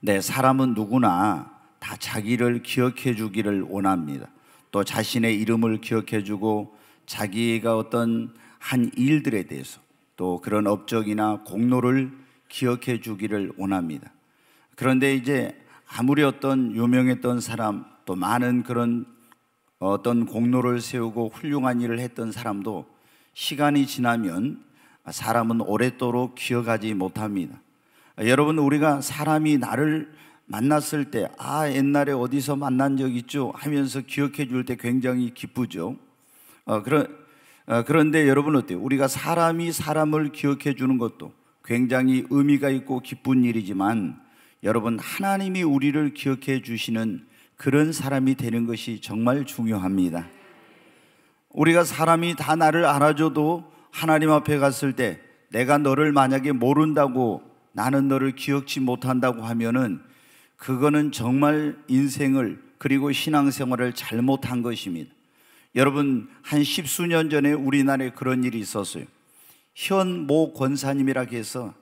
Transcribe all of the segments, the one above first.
네, 사람은 누구나 다 자기를 기억해 주기를 원합니다. 또 자신의 이름을 기억해 주고 자기가 어떤 한 일들에 대해서 또 그런 업적이나 공로를 기억해 주기를 원합니다. 그런데 이제 아무리 어떤 유명했던 사람 또 많은 그런 어떤 공로를 세우고 훌륭한 일을 했던 사람도 시간이 지나면 사람은 오랫도록 기억하지 못합니다. 여러분 우리가 사람이 나를 만났을 때 아 옛날에 어디서 만난 적 있죠 하면서 기억해 줄 때 굉장히 기쁘죠. 어, 그런 어, 그런데 여러분 어때요? 우리가 사람이 사람을 기억해 주는 것도 굉장히 의미가 있고 기쁜 일이지만 여러분 하나님이 우리를 기억해 주시는 그런 사람이 되는 것이 정말 중요합니다. 우리가 사람이 다 나를 알아줘도 하나님 앞에 갔을 때 내가 너를 만약에 모른다고 나는 너를 기억지 못한다고 하면은 그거는 정말 인생을 그리고 신앙생활을 잘못한 것입니다. 여러분 한 십수년 전에 우리나라에 그런 일이 있었어요. 현 모 권사님이라고 해서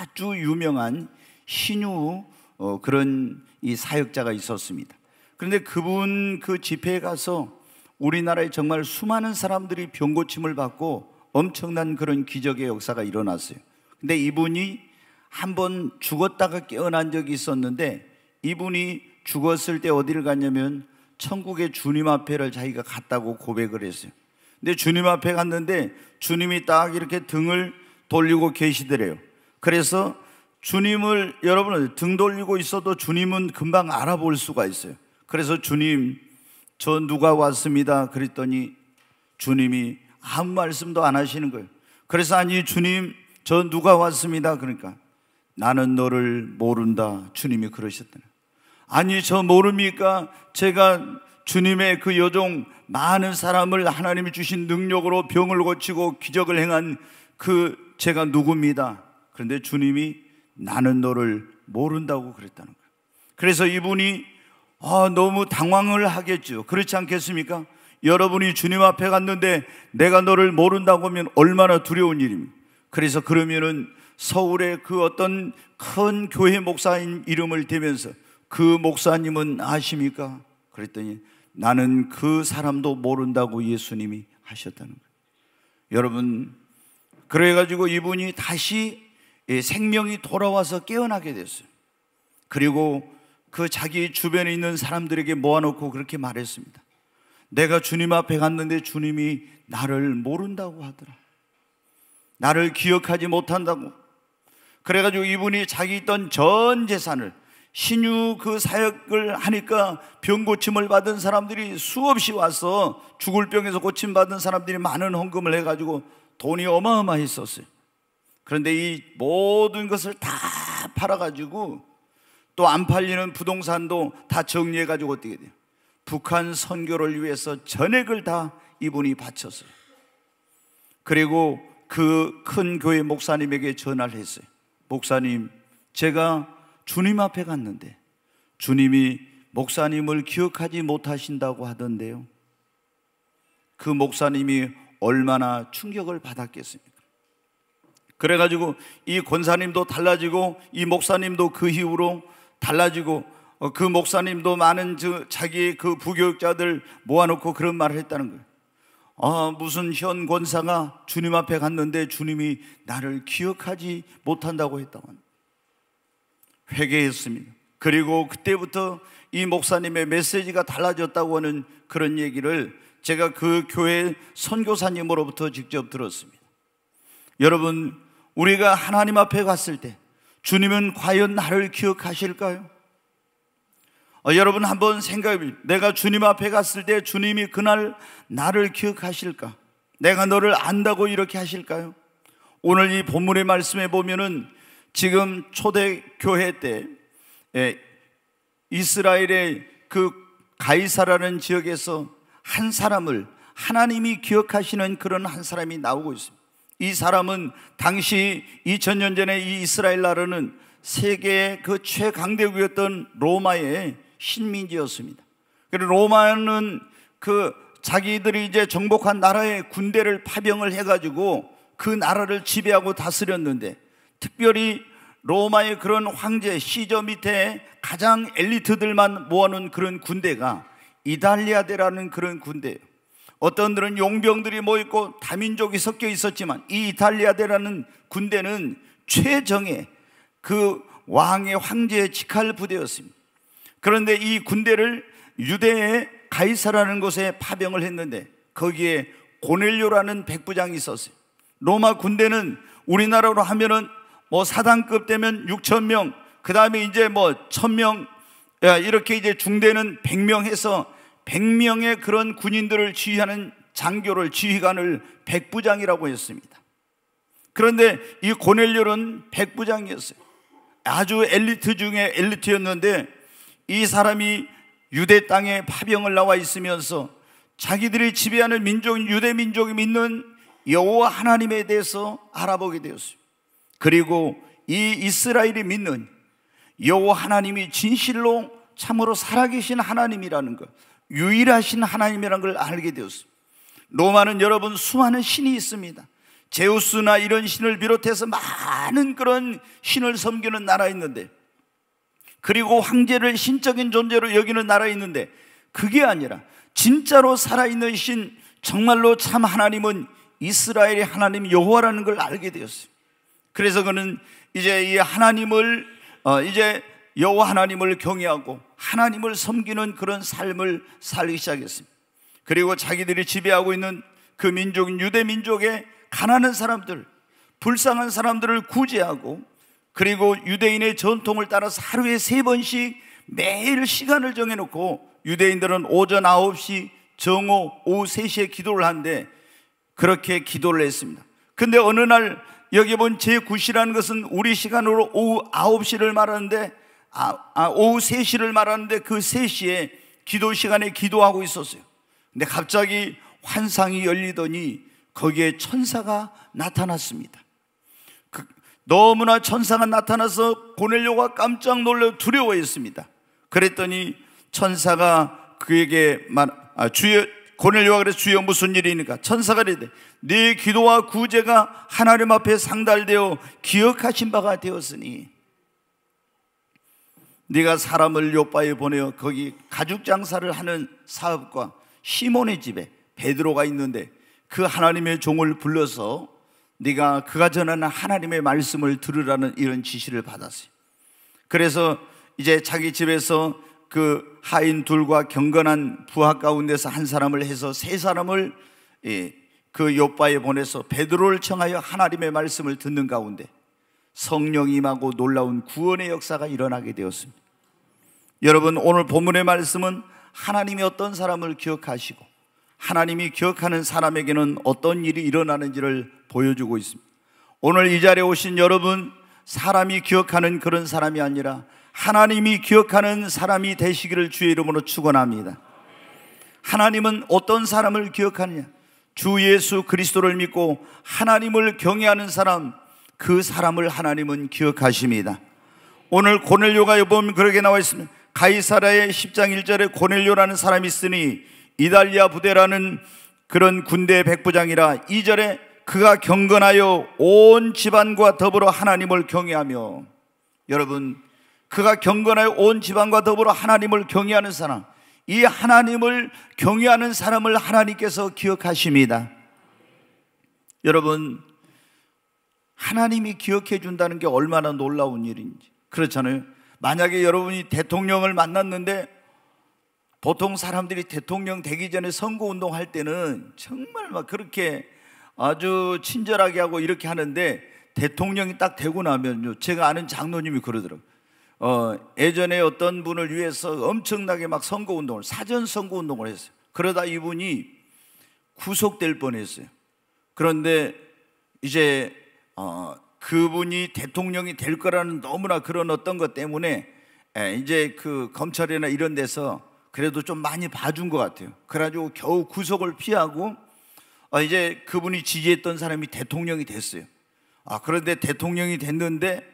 아주 유명한 신유 어, 그런 이 사역자가 있었습니다. 그런데 그분 그 집회에 가서 우리나라에 정말 수많은 사람들이 병고침을 받고 엄청난 그런 기적의 역사가 일어났어요. 근데 이분이 한번 죽었다가 깨어난 적이 있었는데 이분이 죽었을 때 어디를 갔냐면 천국의 주님 앞에를 자기가 갔다고 고백을 했어요. 근데 주님 앞에 갔는데 주님이 딱 이렇게 등을 돌리고 계시더래요. 그래서 주님을 여러분은 등 돌리고 있어도 주님은 금방 알아볼 수가 있어요. 그래서 주님 저 누가 왔습니다 그랬더니 주님이 아무 말씀도 안 하시는 거예요. 그래서 아니 주님 저 누가 왔습니다 그러니까 나는 너를 모른다. 주님이 그러셨다 아니, 저 모릅니까? 제가 주님의 그 여종 많은 사람을 하나님이 주신 능력으로 병을 고치고 기적을 행한 그 제가 누굽니다. 그런데 주님이 나는 너를 모른다고 그랬다는 거예요. 그래서 이분이 아, 너무 당황을 하겠죠. 그렇지 않겠습니까? 여러분이 주님 앞에 갔는데 내가 너를 모른다고 하면 얼마나 두려운 일입니까? 그래서 그러면은 서울의 그 어떤 큰 교회 목사인 이름을 대면서 그 목사님은 아십니까? 그랬더니 나는 그 사람도 모른다고 예수님이 하셨다는 거예요. 여러분, 그래가지고 이분이 다시 생명이 돌아와서 깨어나게 됐어요. 그리고 그 자기 주변에 있는 사람들에게 모아놓고 그렇게 말했습니다. 내가 주님 앞에 갔는데 주님이 나를 모른다고 하더라. 나를 기억하지 못한다고. 그래가지고 이분이 자기 있던 전 재산을 신유 그 사역을 하니까 병 고침을 받은 사람들이 수없이 와서 죽을 병에서 고침 받은 사람들이 많은 헌금을 해가지고 돈이 어마어마했었어요. 그런데 이 모든 것을 다 팔아가지고 또 안 팔리는 부동산도 다 정리해가지고 어떻게 돼요? 북한 선교를 위해서 전액을 다 이분이 바쳤어요. 그리고 그 큰 교회 목사님에게 전화를 했어요. 목사님, 제가 주님 앞에 갔는데 주님이 목사님을 기억하지 못하신다고 하던데요. 그 목사님이 얼마나 충격을 받았겠습니까? 그래가지고 이 권사님도 달라지고 이 목사님도 그 이후로 달라지고 어, 그 목사님도 많은 자기 그 부교육자들 모아놓고 그런 말을 했다는 거예요. 어, 무슨 현 권사가 주님 앞에 갔는데 주님이 나를 기억하지 못한다고 했다고 회개했습니다. 그리고 그때부터 이 목사님의 메시지가 달라졌다고 하는 그런 얘기를 제가 그 교회 선교사님으로부터 직접 들었습니다. 여러분, 우리가 하나님 앞에 갔을 때 주님은 과연 나를 기억하실까요? 어, 여러분 한번 생각해 내가 주님 앞에 갔을 때 주님이 그날 나를 기억하실까? 내가 너를 안다고 이렇게 하실까요? 오늘 이 본문의 말씀에 보면은 지금 초대교회 때 예, 이스라엘의 그 가이사라는 지역에서 한 사람을 하나님이 기억하시는 그런 한 사람이 나오고 있습니다. 이 사람은 당시 2000년 전에 이 이스라엘 나라는 세계의 그 최강대국이었던 로마에 식민지였습니다. 그리고 로마는 그 자기들이 이제 정복한 나라의 군대를 파병을 해가지고 그 나라를 지배하고 다스렸는데 특별히 로마의 그런 황제 시저 밑에 가장 엘리트들만 모아놓은 그런 군대가 이탈리아대라는 그런 군대예요. 어떤 들은 용병들이 모였고 다민족이 섞여 있었지만 이 이탈리아대라는 군대는 최정의 그 왕의 황제의 직할 부대였습니다. 그런데 이 군대를 유대의 가이사라는 곳에 파병을 했는데 거기에 고넬료라는 백부장이 있었어요. 로마 군대는 우리나라로 하면은 뭐 사단급 되면 6천 명, 그 다음에 이제 뭐천 명, 이렇게 이제 중대는 100명 해서 100명의 그런 군인들을 지휘하는 장교를 지휘관을 백부장이라고 했습니다. 그런데 이 고넬료는 백부장이었어요. 아주 엘리트 중에 엘리트였는데 이 사람이 유대 땅에 파병을 나와 있으면서 자기들이 지배하는 민족, 유대 민족이 믿는 여호와 하나님에 대해서 알아보게 되었어요. 그리고 이 이스라엘이 믿는 여호와 하나님이 진실로 참으로 살아계신 하나님이라는 것, 유일하신 하나님이라는 걸 알게 되었어요. 로마는 여러분 수많은 신이 있습니다. 제우스나 이런 신을 비롯해서 많은 그런 신을 섬기는 나라 있는데 그리고 황제를 신적인 존재로 여기는 나라에 있는데 그게 아니라 진짜로 살아있는 신 정말로 참 하나님은 이스라엘의 하나님 여호와라는 걸 알게 되었어요. 그래서 그는 이제 이 하나님을 어, 이제 여호와 하나님을 경외하고 하나님을 섬기는 그런 삶을 살기 시작했습니다. 그리고 자기들이 지배하고 있는 그 민족 유대 민족의 가난한 사람들, 불쌍한 사람들을 구제하고 그리고 유대인의 전통을 따라서 하루에 세 번씩 매일 시간을 정해놓고 유대인들은 오전 9시, 정오, 오후 3시에 기도를 하는데 그렇게 기도를 했습니다. 근데 어느 날 여기 본 제9시라는 것은 우리 시간으로 오후 9시를 말하는데 아, 아, 오후 3시를 말하는데 그 3시에 기도 시간에 기도하고 있었어요. 근데 갑자기 환상이 열리더니 거기에 천사가 나타났습니다. 너무나 천사가 나타나서 고넬료가 깜짝 놀라 두려워했습니다. 그랬더니 천사가 그에게 말, 아, 주여, 고넬료가 그래서 주여 무슨 일이니까 천사가 이르되 네 기도와 구제가 하나님 앞에 상달되어 기억하신 바가 되었으니 네가 사람을 요바에 보내어 거기 가죽 장사를 하는 사업과 시몬의 집에 베드로가 있는데 그 하나님의 종을 불러서 네가 그가 전하는 하나님의 말씀을 들으라는 이런 지시를 받았어요. 그래서 이제 자기 집에서 그 하인 둘과 경건한 부하 가운데서 한 사람을 해서 세 사람을 그 요바에 보내서 베드로를 청하여 하나님의 말씀을 듣는 가운데 성령 임하고 놀라운 구원의 역사가 일어나게 되었습니다. 여러분 오늘 본문의 말씀은 하나님이 어떤 사람을 기억하시고 하나님이 기억하는 사람에게는 어떤 일이 일어나는지를 보여주고 있습니다. 오늘 이 자리에 오신 여러분, 사람이 기억하는 그런 사람이 아니라 하나님이 기억하는 사람이 되시기를 주의 이름으로 축원합니다. 하나님은 어떤 사람을 기억하느냐? 주 예수 그리스도를 믿고 하나님을 경외하는 사람, 그 사람을 하나님은 기억하십니다. 오늘 고넬료가 보면 그렇게 나와 있습니다. 가이사라의 10장 1절에 고넬료라는 사람이 있으니 이달리아 부대라는 그런 군대의 백부장이라 이절에 그가 경건하여 온 집안과 더불어 하나님을 경외하며 여러분 그가 경건하여 온 집안과 더불어 하나님을 경외하는 사람 이 하나님을 경외하는 사람을 하나님께서 기억하십니다. 여러분 하나님이 기억해 준다는 게 얼마나 놀라운 일인지 그렇잖아요. 만약에 여러분이 대통령을 만났는데 보통 사람들이 대통령 되기 전에 선거 운동할 때는 정말 막 그렇게 아주 친절하게 하고 이렇게 하는데 대통령이 딱 되고 나면요. 제가 아는 장로님이 그러더라고요. 어, 예전에 어떤 분을 위해서 엄청나게 막 선거 운동을, 사전 선거 운동을 했어요. 그러다 이분이 구속될 뻔했어요. 그런데 이제 어, 그분이 대통령이 될 거라는 너무나 그런 어떤 것 때문에 에, 이제 그 검찰이나 이런 데서 그래도 좀 많이 봐준 것 같아요. 그래가지고 겨우 구속을 피하고 아, 이제 그분이 지지했던 사람이 대통령이 됐어요. 아, 그런데 대통령이 됐는데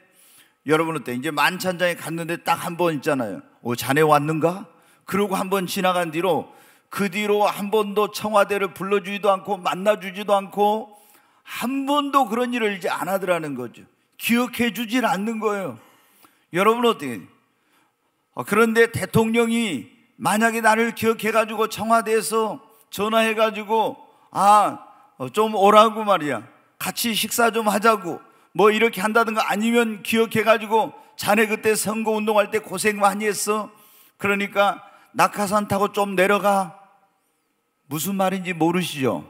여러분 어때? 이제 만찬장에 갔는데 딱 한 번 있잖아요. 어, 자네 왔는가? 그러고 한 번 지나간 뒤로 그 뒤로 한 번도 청와대를 불러주지도 않고 만나주지도 않고 한 번도 그런 일을 이제 안 하더라는 거죠. 기억해 주질 않는 거예요. 여러분 어떻게? 아, 그런데 대통령이 만약에 나를 기억해가지고 청와대에서 전화해가지고, 아, 어, 좀 오라고 말이야. 같이 식사 좀 하자고. 뭐 이렇게 한다든가 아니면 기억해가지고 자네 그때 선거 운동할 때 고생 많이 했어. 그러니까 낙하산 타고 좀 내려가. 무슨 말인지 모르시죠?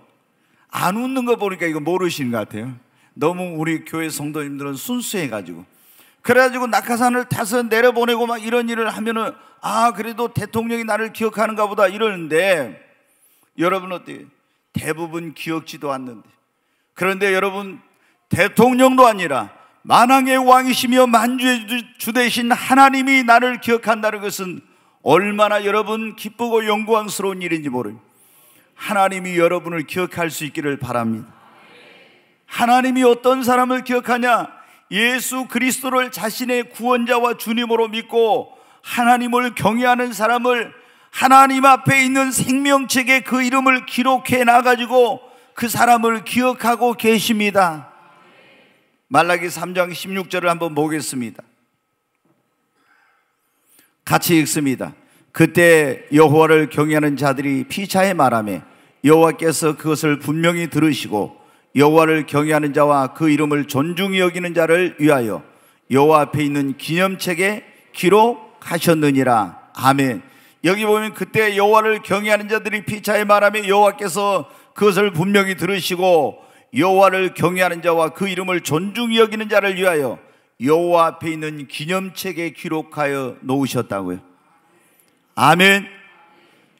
안 웃는 거 보니까 이거 모르시는 것 같아요. 너무 우리 교회 성도님들은 순수해가지고. 그래가지고 낙하산을 타서 내려보내고 막 이런 일을 하면은 아 그래도 대통령이 나를 기억하는가 보다 이러는데 여러분 어때요? 대부분 기억지도 않는데 그런데 여러분 대통령도 아니라 만왕의 왕이시며 만주의 주대신 하나님이 나를 기억한다는 것은 얼마나 여러분 기쁘고 영광스러운 일인지 모릅니다. 하나님이 여러분을 기억할 수 있기를 바랍니다. 하나님이 어떤 사람을 기억하냐? 예수 그리스도를 자신의 구원자와 주님으로 믿고 하나님을 경외하는 사람을 하나님 앞에 있는 생명책에 그 이름을 기록해 놔가지고그 사람을 기억하고 계십니다. 말라기 3장 16절을 한번 보겠습니다. 같이 읽습니다. 그때 여호와를 경외하는 자들이 피차에 말하며 여호와께서 그것을 분명히 들으시고 여호와를 경외하는 자와 그 이름을 존중히 여기는 자를 위하여 여호와 앞에 있는 기념책에 기록하셨느니라. 아멘. 여기 보면 그때 여호와를 경외하는 자들이 피차에 말하며 여호와께서 그것을 분명히 들으시고 여호와를 경외하는 자와 그 이름을 존중히 여기는 자를 위하여 여호와 앞에 있는 기념책에 기록하여 놓으셨다고요. 아멘.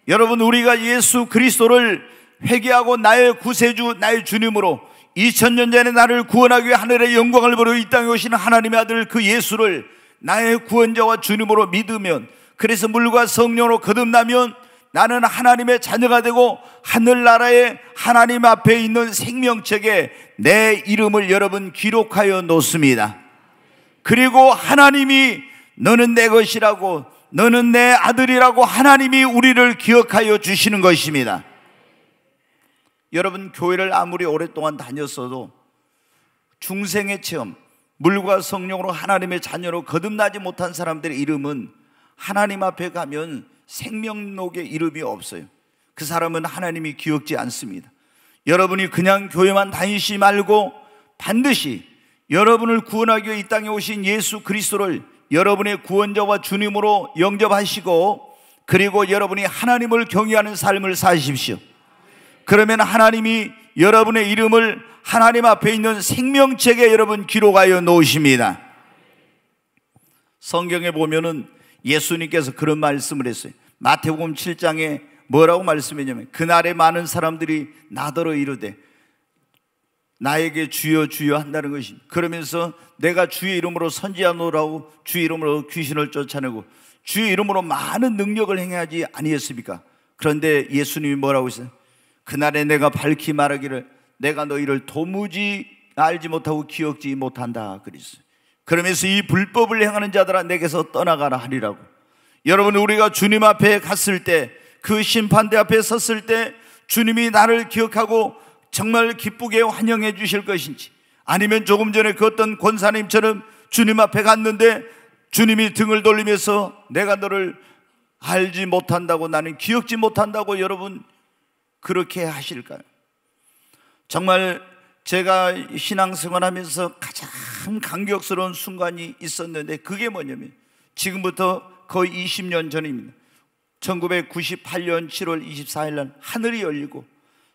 여러분 우리가 예수 그리스도를 회개하고 나의 구세주 나의 주님으로 2000년 전에 나를 구원하기 위해 하늘의 영광을 보러 이 땅에 오신 하나님의 아들 그 예수를 나의 구원자와 주님으로 믿으면 그래서 물과 성령으로 거듭나면 나는 하나님의 자녀가 되고 하늘나라의 하나님 앞에 있는 생명책에 내 이름을 여러분 기록하여 놓습니다. 그리고 하나님이 너는 내 것이라고 너는 내 아들이라고 하나님이 우리를 기억하여 주시는 것입니다. 여러분 교회를 아무리 오랫동안 다녔어도 중생의 체험, 물과 성령으로 하나님의 자녀로 거듭나지 못한 사람들의 이름은 하나님 앞에 가면 생명록에 이름이 없어요. 그 사람은 하나님이 기억지 않습니다. 여러분이 그냥 교회만 다니시 말고 반드시 여러분을 구원하기 위해 이 땅에 오신 예수 그리스도를 여러분의 구원자와 주님으로 영접하시고 그리고 여러분이 하나님을 경외하는 삶을 사십시오. 그러면 하나님이 여러분의 이름을 하나님 앞에 있는 생명책에 여러분 기록하여 놓으십니다. 성경에 보면은 예수님께서 그런 말씀을 했어요. 마태복음 7장에 뭐라고 말씀했냐면 그날에 많은 사람들이 나더러 이르되 나에게 주여 주여 한다는 것입 그러면서 내가 주의 이름으로 선지하노라고 주의 이름으로 귀신을 쫓아내고 주의 이름으로 많은 능력을 행하지 아니했습니까? 그런데 예수님이 뭐라고 했어요? 그날에 내가 밝히 말하기를 내가 너희를 도무지 알지 못하고 기억지 못한다 그랬어요. 그러면서 이 불법을 행하는 자들아 내게서 떠나가라 하리라고. 여러분 우리가 주님 앞에 갔을 때 그 심판대 앞에 섰을 때 주님이 나를 기억하고 정말 기쁘게 환영해 주실 것인지 아니면 조금 전에 그 어떤 권사님처럼 주님 앞에 갔는데 주님이 등을 돌리면서 내가 너를 알지 못한다고 나는 기억지 못한다고 여러분 그렇게 하실까요? 정말 제가 신앙생활하면서 가장 감격스러운 순간이 있었는데 그게 뭐냐면 지금부터 거의 20년 전입니다. 1998년 7월 24일 날 하늘이 열리고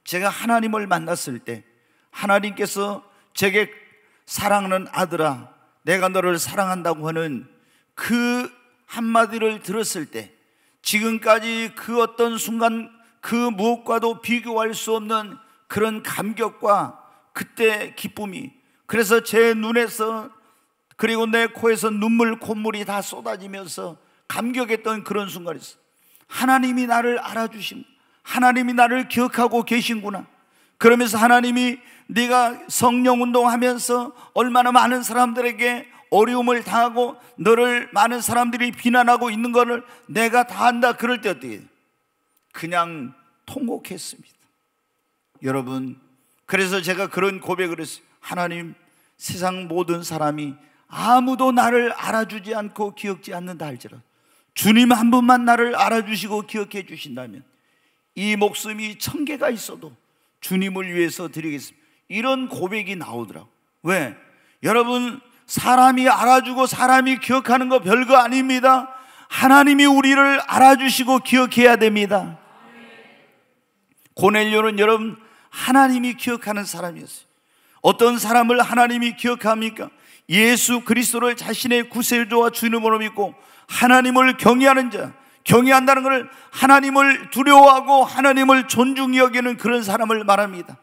제가 하나님을 만났을 때 하나님께서 제게 사랑하는 아들아 내가 너를 사랑한다고 하는 그 한마디를 들었을 때 지금까지 그 어떤 순간 그 무엇과도 비교할 수 없는 그런 감격과 그때 기쁨이 그래서 제 눈에서 그리고 내 코에서 눈물 콧물이 다 쏟아지면서 감격했던 그런 순간이 있어. 하나님이 나를 알아주신 하나님이 나를 기억하고 계신구나. 그러면서 하나님이 네가 성령 운동하면서 얼마나 많은 사람들에게 어려움을 당하고 너를 많은 사람들이 비난하고 있는 것을 내가 다 안다 그럴 때 어떻게 해? 그냥 통곡했습니다. 여러분, 그래서 제가 그런 고백을 했어요. 하나님, 세상 모든 사람이 아무도 나를 알아주지 않고 기억지 않는다 할지라도 주님 한 분만 나를 알아주시고 기억해 주신다면 이 목숨이 천 개가 있어도 주님을 위해서 드리겠습니다. 이런 고백이 나오더라고. 왜? 여러분, 사람이 알아주고 사람이 기억하는 거 별거 아닙니다. 하나님이 우리를 알아주시고 기억해야 됩니다. 고넬료는 여러분 하나님이 기억하는 사람이었어요. 어떤 사람을 하나님이 기억합니까? 예수 그리스도를 자신의 구세주와 주님으로 믿고 하나님을 경외하는 자, 경외한다는 것을 하나님을 두려워하고 하나님을 존중 여기는 그런 사람을 말합니다.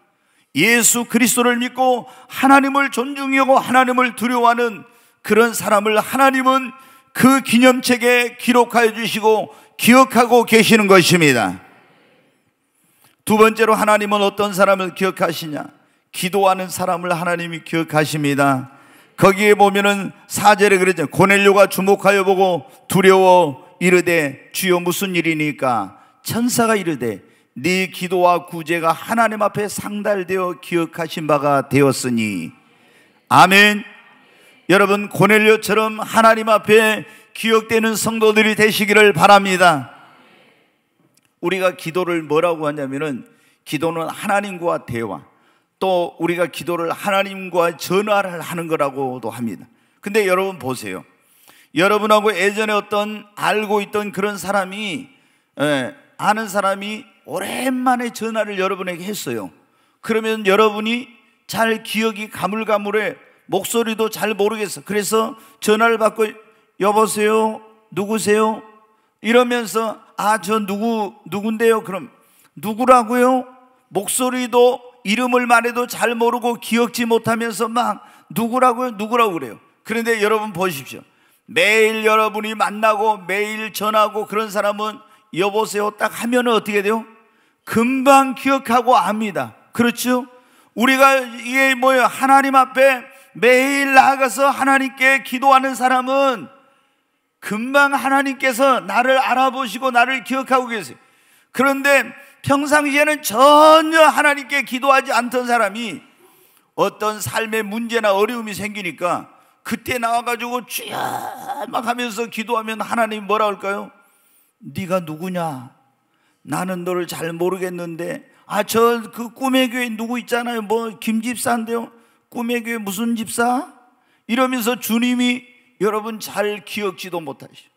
예수 그리스도를 믿고 하나님을 존중 여고 하나님을 두려워하는 그런 사람을 하나님은 그 기념책에 기록하여 주시고 기억하고 계시는 것입니다. 두 번째로 하나님은 어떤 사람을 기억하시냐? 기도하는 사람을 하나님이 기억하십니다. 거기에 보면은 사절에 그랬죠. 고넬료가 주목하여 보고 두려워 이르되 주여 무슨 일이니까 천사가 이르되 네 기도와 구제가 하나님 앞에 상달되어 기억하신 바가 되었으니 아멘. 여러분 고넬료처럼 하나님 앞에 기억되는 성도들이 되시기를 바랍니다. 우리가 기도를 뭐라고 하냐면은 기도는 하나님과 대화 또 우리가 기도를 하나님과 전화를 하는 거라고도 합니다. 근데 여러분 보세요. 여러분하고 예전에 어떤 알고 있던 그런 사람이 에, 예, 아는 사람이 오랜만에 전화를 여러분에게 했어요. 그러면 여러분이 잘 기억이 가물가물해 목소리도 잘 모르겠어. 그래서 전화를 받고 여보세요 누구세요 이러면서 아, 저 누구, 누군데요? 그럼 누구라고요? 목소리도 이름을 말해도 잘 모르고 기억지 못하면서 막 누구라고요? 누구라고 그래요. 그런데 여러분 보십시오. 매일 여러분이 만나고 매일 전하고 그런 사람은 여보세요 딱하면 어떻게 돼요? 금방 기억하고 압니다. 그렇죠? 우리가 이게 뭐예요? 하나님 앞에 매일 나아가서 하나님께 기도하는 사람은 금방 하나님께서 나를 알아보시고 나를 기억하고 계세요. 그런데 평상시에는 전혀 하나님께 기도하지 않던 사람이 어떤 삶의 문제나 어려움이 생기니까 그때 나와가지고 주여 막 하면서 기도하면 하나님 뭐라 할까요? 네가 누구냐? 나는 너를 잘 모르겠는데 아저 그 꿈의 교회 누구 있잖아요 뭐 김집사인데요 꿈의 교회 무슨 집사? 이러면서 주님이 여러분 잘 기억지도 못하시오.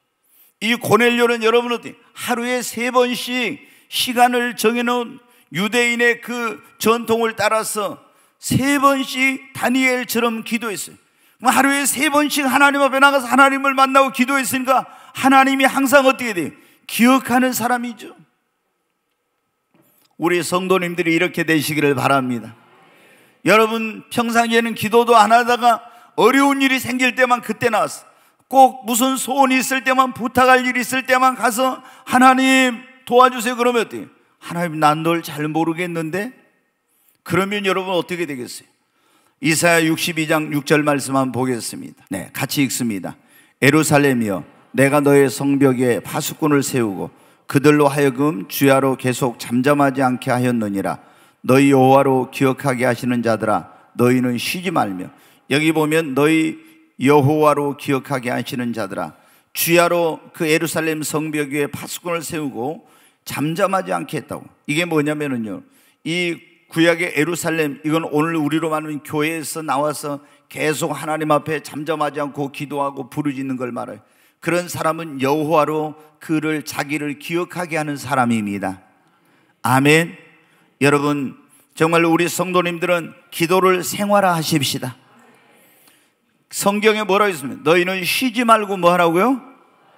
이 고넬료는 여러분 어디 하루에 세 번씩 시간을 정해놓은 유대인의 그 전통을 따라서 세 번씩 다니엘처럼 기도했어요. 하루에 세 번씩 하나님 앞에 나가서 하나님을 만나고 기도했으니까 하나님이 항상 어떻게 돼요? 기억하는 사람이죠. 우리 성도님들이 이렇게 되시기를 바랍니다. 여러분 평상에는 기도도 안 하다가 어려운 일이 생길 때만 그때 나왔어. 꼭 무슨 소원이 있을 때만 부탁할 일이 있을 때만 가서 하나님 도와주세요. 그러면 어때요? 하나님 난 널 잘 모르겠는데? 그러면 여러분 어떻게 되겠어요? 이사야 62장 6절 말씀 한번 보겠습니다. 네, 같이 읽습니다. 에루살렘이여 내가 너의 성벽에 파수꾼을 세우고 그들로 하여금 주야로 계속 잠잠하지 않게 하였느니라 너희 여호와로 기억하게 하시는 자들아 너희는 쉬지 말며 여기 보면 너희 여호와로 기억하게 하시는 자들아 주야로 그 예루살렘 성벽 위에 파수꾼을 세우고 잠잠하지 않게 했다고. 이게 뭐냐면은요. 이 구약의 예루살렘 이건 오늘 우리로 말하면 교회에서 나와서 계속 하나님 앞에 잠잠하지 않고 기도하고 부르짖는 걸 말해요. 그런 사람은 여호와로 그를 자기를 기억하게 하는 사람입니다. 아멘. 여러분 정말 우리 성도님들은 기도를 생활화하십시다. 성경에 뭐라고 있습니까? 너희는 쉬지 말고 뭐 하라고요?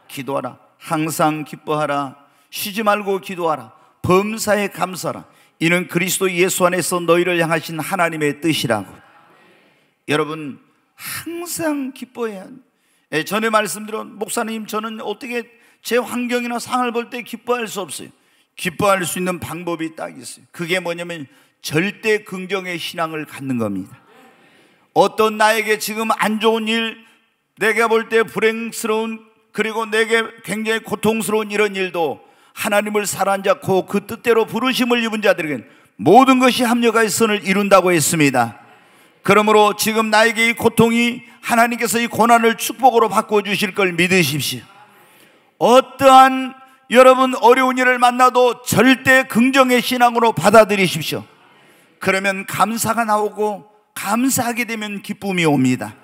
기도하라. 항상 기뻐하라. 쉬지 말고 기도하라. 범사에 감사라. 이는 그리스도 예수 안에서 너희를 향하신 하나님의 뜻이라고. 여러분, 항상 기뻐해야 합니다. 예, 전에 말씀드린 목사님, 저는 어떻게 제 환경이나 상을 볼 때 기뻐할 수 없어요. 기뻐할 수 있는 방법이 딱 있어요. 그게 뭐냐면 절대 긍정의 신앙을 갖는 겁니다. 어떤 나에게 지금 안 좋은 일, 내가 볼 때 불행스러운 그리고 내게 굉장히 고통스러운 이런 일도 하나님을 사랑 잡고 그 뜻대로 부르심을 입은 자들에겐 모든 것이 합력과 선을 이룬다고 했습니다. 그러므로 지금 나에게 이 고통이 하나님께서 이 고난을 축복으로 바꿔 주실 걸 믿으십시오. 어떠한 여러분 어려운 일을 만나도 절대 긍정의 신앙으로 받아들이십시오. 그러면 감사가 나오고 감사하게 되면 기쁨이 옵니다.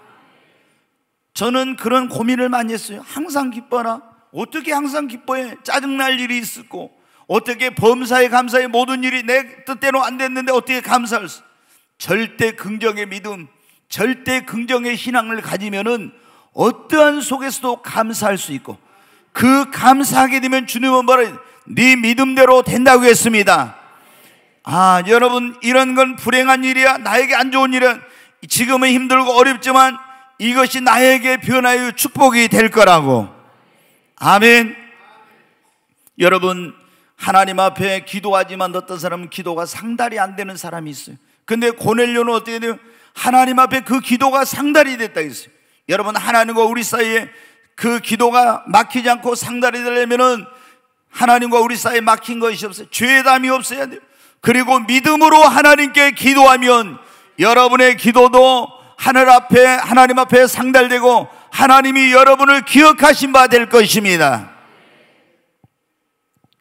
저는 그런 고민을 많이 했어요. 항상 기뻐라. 어떻게 항상 기뻐해? 짜증날 일이 있었고, 어떻게 범사에 감사에 모든 일이 내 뜻대로 안 됐는데 어떻게 감사할 수? 절대 긍정의 믿음, 절대 긍정의 신앙을 가지면은 어떠한 속에서도 감사할 수 있고, 그 감사하게 되면 주님은 뭐라, 네 믿음대로 된다고 했습니다. 아, 여러분, 이런 건 불행한 일이야. 나에게 안 좋은 일은 지금은 힘들고 어렵지만 이것이 나에게 변화의 축복이 될 거라고. 아멘. 여러분, 하나님 앞에 기도하지만 어떤 사람은 기도가 상달이 안 되는 사람이 있어요. 근데 고넬료는 어떻게 돼요? 하나님 앞에 그 기도가 상달이 됐다 했어요. 여러분, 하나님과 우리 사이에 그 기도가 막히지 않고 상달이 되려면은 하나님과 우리 사이에 막힌 것이 없어요. 죄담이 없어야 돼요. 그리고 믿음으로 하나님께 기도하면 여러분의 기도도 하늘 앞에 하나님 앞에 상달되고 하나님이 여러분을 기억하신 바 될 것입니다.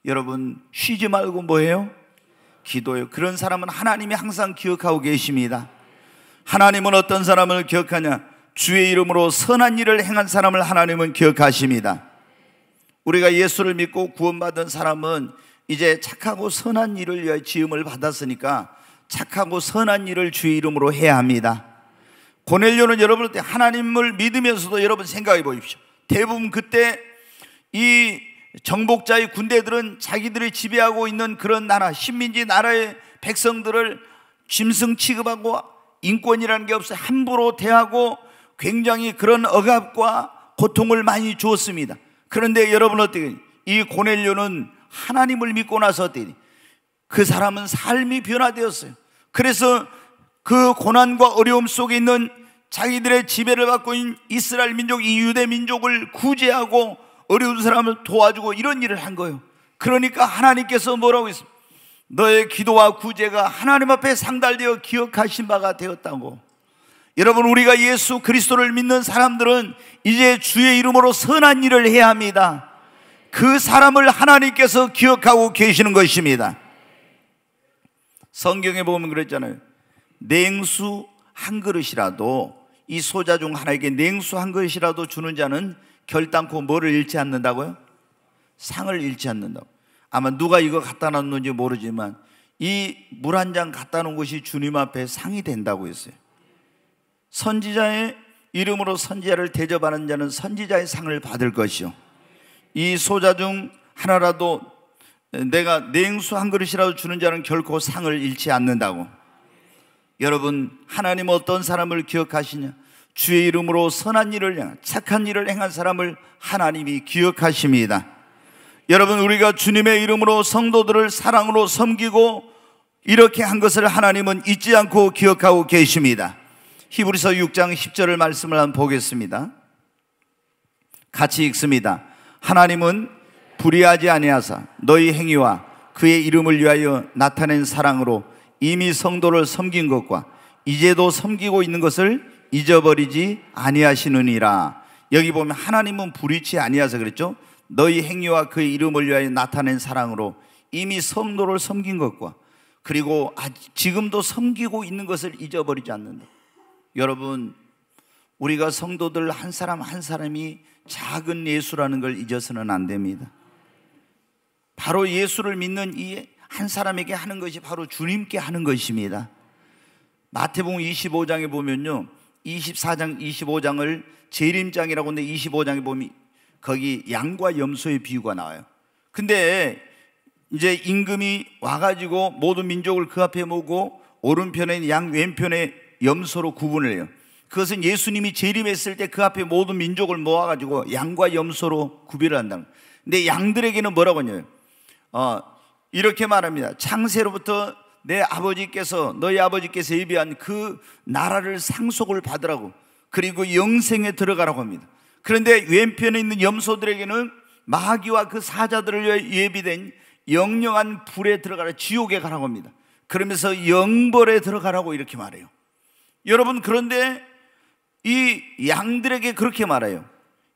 여러분 쉬지 말고 뭐예요? 기도요. 그런 사람은 하나님이 항상 기억하고 계십니다. 하나님은 어떤 사람을 기억하냐? 주의 이름으로 선한 일을 행한 사람을 하나님은 기억하십니다. 우리가 예수를 믿고 구원받은 사람은 이제 착하고 선한 일을 위하여 지음을 받았으니까 착하고 선한 일을 주의 이름으로 해야 합니다. 고넬료는 여러분 때 하나님을 믿으면서도 여러분 생각해 보십시오. 대부분 그때 이 정복자의 군대들은 자기들이 지배하고 있는 그런 나라, 식민지 나라의 백성들을 짐승 취급하고 인권이라는 게 없어 함부로 대하고 굉장히 그런 억압과 고통을 많이 주었습니다. 그런데 여러분 어떻게 이 고넬료는 하나님을 믿고 나서 그 사람은 삶이 변화되었어요. 그래서 그 고난과 어려움 속에 있는 자기들의 지배를 받고 있는 이스라엘 민족, 이 유대 민족을 구제하고 어려운 사람을 도와주고 이런 일을 한 거예요. 그러니까 하나님께서 뭐라고 했습니까? 너의 기도와 구제가 하나님 앞에 상달되어 기억하신 바가 되었다고. 여러분, 우리가 예수 그리스도를 믿는 사람들은 이제 주의 이름으로 선한 일을 해야 합니다. 그 사람을 하나님께서 기억하고 계시는 것입니다. 성경에 보면 그랬잖아요. 냉수 한 그릇이라도 이 소자 중 하나에게 냉수 한 그릇이라도 주는 자는 결단코 뭐를 잃지 않는다고요? 상을 잃지 않는다고. 아마 누가 이거 갖다 놨는지 모르지만 이 물 한 잔 갖다 놓은 것이 주님 앞에 상이 된다고 했어요. 선지자의 이름으로 선지자를 대접하는 자는 선지자의 상을 받을 것이요. 이 소자 중 하나라도 내가 냉수 한 그릇이라도 주는 자는 결코 상을 잃지 않는다고. 여러분, 하나님 어떤 사람을 기억하시냐? 주의 이름으로 선한 일을 행 착한 일을 행한 사람을 하나님이 기억하십니다. 여러분, 우리가 주님의 이름으로 성도들을 사랑으로 섬기고 이렇게 한 것을 하나님은 잊지 않고 기억하고 계십니다. 히브리서 6장 10절을 말씀을 한번 보겠습니다. 같이 읽습니다. 하나님은 불의하지 아니하사 너희 행위와 그의 이름을 위하여 나타낸 사랑으로 이미 성도를 섬긴 것과 이제도 섬기고 있는 것을 잊어버리지 아니하시느니라. 여기 보면 하나님은 불의치 아니하사 그랬죠. 너희 행위와 그의 이름을 위하여 나타낸 사랑으로 이미 성도를 섬긴 것과 그리고 지금도 섬기고 있는 것을 잊어버리지 않는다. 여러분, 우리가 성도들 한 사람 한 사람이 작은 예수라는 걸 잊어서는 안 됩니다. 바로 예수를 믿는 이 한 사람에게 하는 것이 바로 주님께 하는 것입니다. 마태복음 25장에 보면요. 24장 25장을 재림장이라고 하는데 25장에 보면 거기 양과 염소의 비유가 나와요. 근데 이제 임금이 와가지고 모든 민족을 그 앞에 모고 오른편에 양, 왼편에 염소로 구분을 해요. 그것은 예수님이 재림했을 때 그 앞에 모든 민족을 모아가지고 양과 염소로 구별을 한다는 거예요. 근데 양들에게는 뭐라고 하냐면 어, 이렇게 말합니다. 창세로부터 내 아버지께서 너희 아버지께서 예비한 그 나라를 상속을 받으라고 그리고 영생에 들어가라고 합니다. 그런데 왼편에 있는 염소들에게는 마귀와 그 사자들을 예비된 영영한 불에 들어가라 지옥에 가라고 합니다. 그러면서 영벌에 들어가라고 이렇게 말해요. 여러분 그런데 이 양들에게 그렇게 말해요.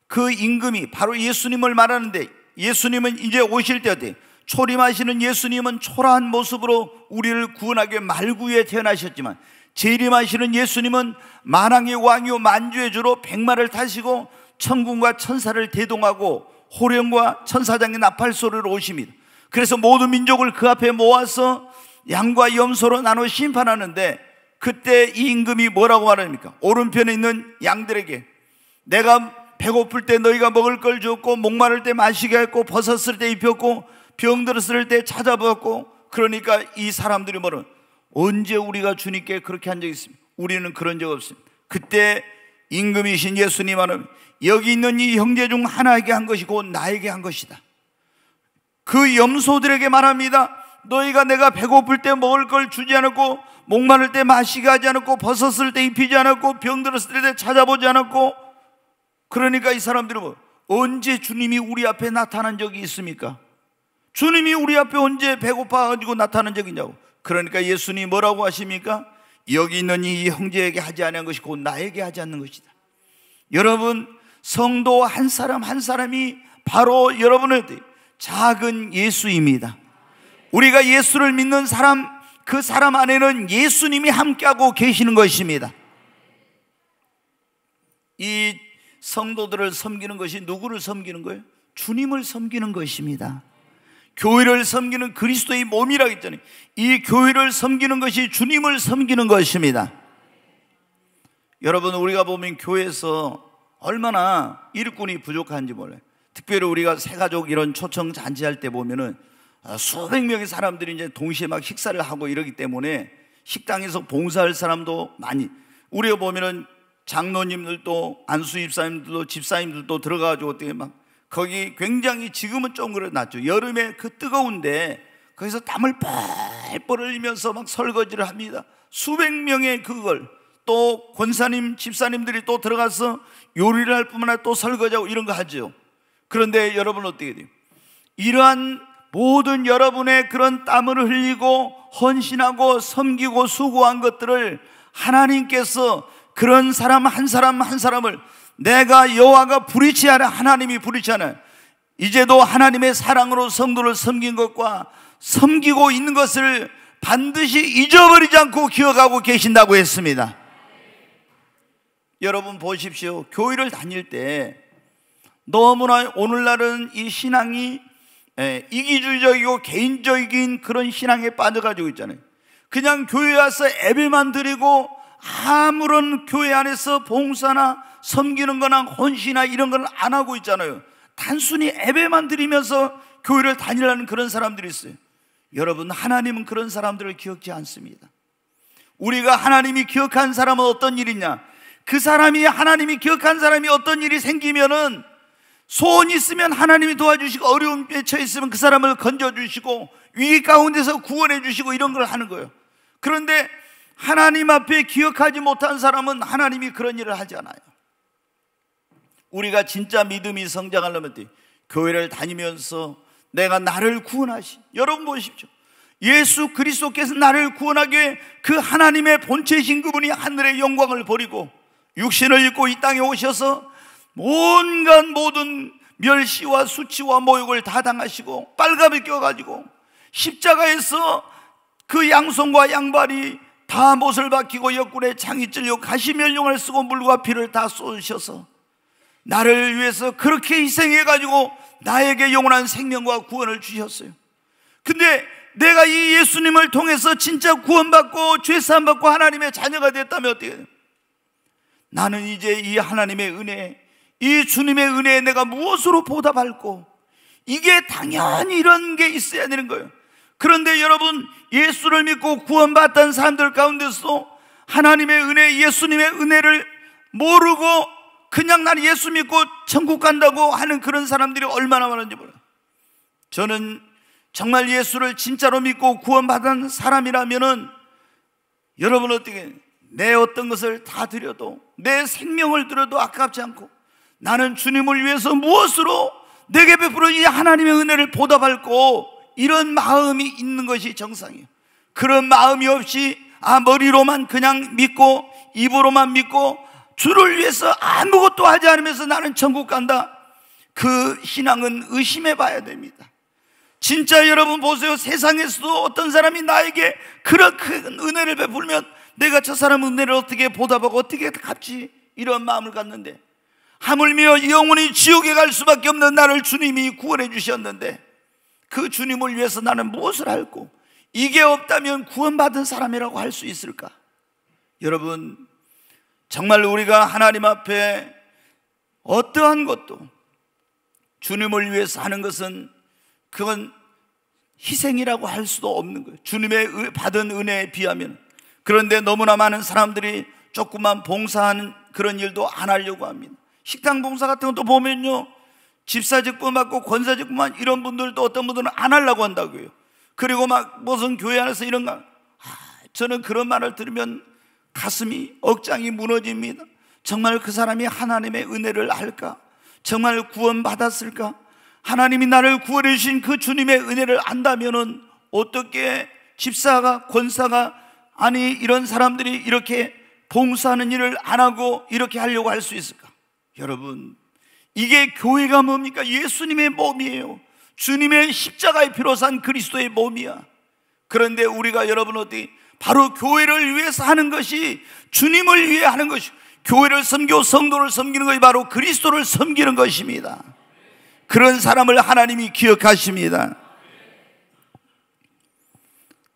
그 임금이 바로 예수님을 말하는데 예수님은 이제 오실 때때 초림하시는 예수님은 초라한 모습으로 우리를 구원하기 말구에 태어나셨지만 재림하시는 예수님은 만왕의 왕이요 만주의 주로 백마를 타시고 천군과 천사를 대동하고 호령과 천사장의 나팔 소리를 오십니다. 그래서 모든 민족을 그 앞에 모아서 양과 염소로 나눠 심판하는데 그때 이 임금이 뭐라고 말합니까? 오른편에 있는 양들에게 내가 배고플 때 너희가 먹을 걸 줬고 목마를 때 마시게 했고 벗었을 때 입혔고 병들었을 때 찾아봤고 그러니까 이 사람들이 뭐는 언제 우리가 주님께 그렇게 한 적이 있습니다. 우리는 그런 적 없습니다. 그때 임금이신 예수님 하 여기 있는 이 형제 중 하나에게 한 것이 곧 나에게 한 것이다. 그 염소들에게 말합니다. 너희가 내가 배고플 때 먹을 걸 주지 않았고 목마를 때 마시게 하지 않았고 벗었을 때 입히지 않았고 병들었을 때 찾아보지 않았고 그러니까 이 사람들은 뭐 언제 주님이 우리 앞에 나타난 적이 있습니까? 주님이 우리 앞에 언제 배고파가지고 나타난 적이 있냐고 그러니까 예수님이 뭐라고 하십니까? 여기 있는 이 형제에게 하지 않은 것이 곧 나에게 하지 않는 것이다 여러분 성도 한 사람 한 사람이 바로 여러분의 작은 예수입니다 우리가 예수를 믿는 사람 그 사람 안에는 예수님이 함께하고 계시는 것입니다. 이 성도들을 섬기는 것이 누구를 섬기는 거예요? 주님을 섬기는 것입니다. 교회를 섬기는 그리스도의 몸이라 했더니 이 교회를 섬기는 것이 주님을 섬기는 것입니다. 여러분 우리가 보면 교회에서 얼마나 일꾼이 부족한지 몰라요. 특별히 우리가 새 가족 이런 초청 잔치할 때 보면은 아, 수백 명의 사람들이 이제 동시에 막 식사를 하고 이러기 때문에 식당에서 봉사할 사람도 많이 우리가 보면은 장로님들도 안수 입사님들도 집사님들도 들어가가지고 어떻게 막 거기 굉장히 지금은 좀 그래놨죠 여름에 그 뜨거운데 거기서 땀을 뻘뻘 흘리면서 막 설거지를 합니다 수백 명의 그걸 또 권사님 집사님들이 또 들어가서 요리를 할 뿐만 아니라 또 설거지하고 이런 거 하죠 그런데 여러분 어떻게 돼요? 이러한 모든 여러분의 그런 땀을 흘리고 헌신하고 섬기고 수고한 것들을 하나님께서 그런 사람 한 사람 한 사람을 내가 여호와가 부르치 않아 하나님이 부르치 않아 이제도 하나님의 사랑으로 성도를 섬긴 것과 섬기고 있는 것을 반드시 잊어버리지 않고 기억하고 계신다고 했습니다. 여러분 보십시오. 교회를 다닐 때 너무나 오늘날은 이 신앙이 예, 이기주의적이고 개인적인 그런 신앙에 빠져가지고 있잖아요. 그냥 교회 와서 애배만 드리고 아무런 교회 안에서 봉사나 섬기는 거나 헌신이나 이런 건안 하고 있잖아요. 단순히 애배만 드리면서 교회를 다니라는 그런 사람들이 있어요. 여러분, 하나님은 그런 사람들을 기억지 않습니다. 우리가 하나님이 기억한 사람은 어떤 일이냐? 그 사람이 하나님이 기억한 사람이 어떤 일이 생기면은 소원이 있으면 하나님이 도와주시고 어려움에 처해 있으면 그 사람을 건져주시고 위기 가운데서 구원해 주시고 이런 걸 하는 거예요. 그런데 하나님 앞에 기억하지 못한 사람은 하나님이 그런 일을 하지 않아요. 우리가 진짜 믿음이 성장하려면 교회를 다니면서 내가 나를 구원하시. 여러분 보십시오. 예수 그리스도께서 나를 구원하게 그 하나님의 본체신 그분이 하늘의 영광을 버리고 육신을 입고 이 땅에 오셔서 온갖 모든 멸시와 수치와 모욕을 다 당하시고 빨갑이 껴가지고 십자가에서 그 양손과 양발이 다 못을 박히고 옆구리에 창이 찔려 가시면용을 쓰고 물과 피를 다 쏟으셔서 나를 위해서 그렇게 희생해가지고 나에게 영원한 생명과 구원을 주셨어요. 근데 내가 이 예수님을 통해서 진짜 구원받고 죄사함받고 하나님의 자녀가 됐다면 어떻게 해요? 나는 이제 이 하나님의 은혜 이 주님의 은혜에 내가 무엇으로 보답할고 이게 당연히 이런 게 있어야 되는 거예요. 그런데 여러분 예수를 믿고 구원받던 사람들 가운데서 하나님의 은혜, 예수님의 은혜를 모르고 그냥 난 예수 믿고 천국 간다고 하는 그런 사람들이 얼마나 많은지 몰라요. 저는 정말 예수를 진짜로 믿고 구원받은 사람이라면은 여러분 어떻게 내 어떤 것을 다 드려도 내 생명을 드려도 아깝지 않고 나는 주님을 위해서 무엇으로 내게 베풀어 이 하나님의 은혜를 보답할고 이런 마음이 있는 것이 정상이에요. 그런 마음이 없이 아 머리로만 그냥 믿고 입으로만 믿고 주를 위해서 아무것도 하지 않으면서 나는 천국 간다. 그 신앙은 의심해 봐야 됩니다. 진짜 여러분 보세요. 세상에서도 어떤 사람이 나에게 그렇게 은혜를 베풀면 내가 저 사람 은혜를 어떻게 보답하고 어떻게 갚지? 이런 마음을 갖는데 하물며 영원히 지옥에 갈 수밖에 없는 나를 주님이 구원해 주셨는데 그 주님을 위해서 나는 무엇을 할고 이게 없다면 구원받은 사람이라고 할 수 있을까? 여러분 정말 우리가 하나님 앞에 어떠한 것도 주님을 위해서 하는 것은 그건 희생이라고 할 수도 없는 거예요. 주님의 받은 은혜에 비하면. 그런데 너무나 많은 사람들이 조금만 봉사하는 그런 일도 안 하려고 합니다. 식당 봉사 같은 것도 보면요. 집사직만 받고 권사직만 이런 분들도 어떤 분들은 안 하려고 한다고요. 그리고 막 무슨 교회 안에서 이런 거. 아, 저는 그런 말을 들으면 가슴이 억장이 무너집니다. 정말 그 사람이 하나님의 은혜를 알까? 정말 구원 받았을까? 하나님이 나를 구원해 주신 그 주님의 은혜를 안다면 어떻게 집사가 권사가 아니 이런 사람들이 이렇게 봉사하는 일을 안 하고 이렇게 하려고 할 수 있을까? 여러분, 이게 교회가 뭡니까? 예수님의 몸이에요. 주님의 십자가에 피로 산 그리스도의 몸이야. 그런데 우리가 여러분 어디 바로 교회를 위해서 하는 것이 주님을 위해 하는 것이 교회를 섬겨 성도를 섬기는 것이 바로 그리스도를 섬기는 것입니다. 그런 사람을 하나님이 기억하십니다.